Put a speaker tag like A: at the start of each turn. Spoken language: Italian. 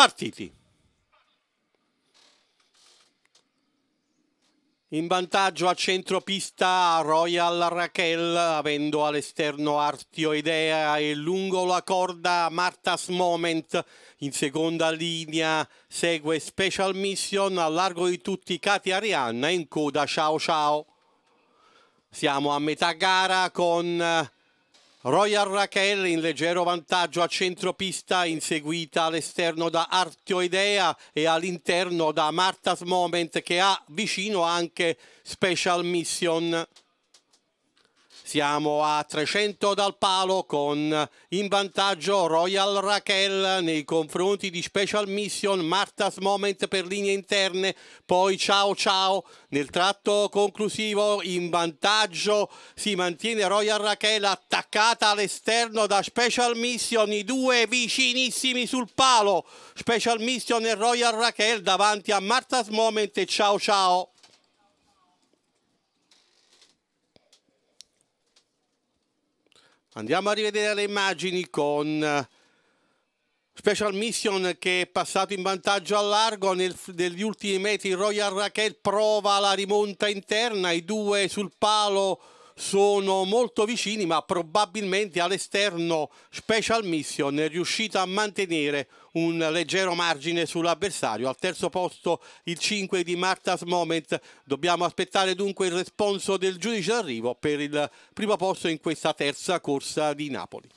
A: partiti.
B: In vantaggio a centropista Royal Raquel, avendo all'esterno Artio Idea e lungo la corda Martas Moment. In seconda linea segue Special Mission, a largo di tutti Katia Arianna, in coda Ciao Ciao. Siamo a metà gara con Royal Raquel in leggero vantaggio a centropista, inseguita all'esterno da Artioidea e all'interno da Marta's Moment che ha vicino anche Special Mission. Siamo a 300 dal palo con in vantaggio Royal Raquel nei confronti di Special Mission, Martha's Moment per linee interne, poi ciao ciao nel tratto conclusivo in vantaggio si mantiene Royal Raquel attaccata all'esterno da Special Mission, i due vicinissimi sul palo, Special Mission e Royal Raquel davanti a Martha's Moment e ciao ciao. Andiamo a rivedere le immagini con eh, Special Mission che è passato in vantaggio a largo nel, negli ultimi metri. Royal Raquel prova la rimonta interna, i due sul palo sono molto vicini ma probabilmente all'esterno Special Mission è riuscita a mantenere un leggero margine sull'avversario. Al terzo posto il 5 di Martas Moment. Dobbiamo aspettare dunque il responso del giudice d'arrivo per il primo posto in questa terza corsa di Napoli.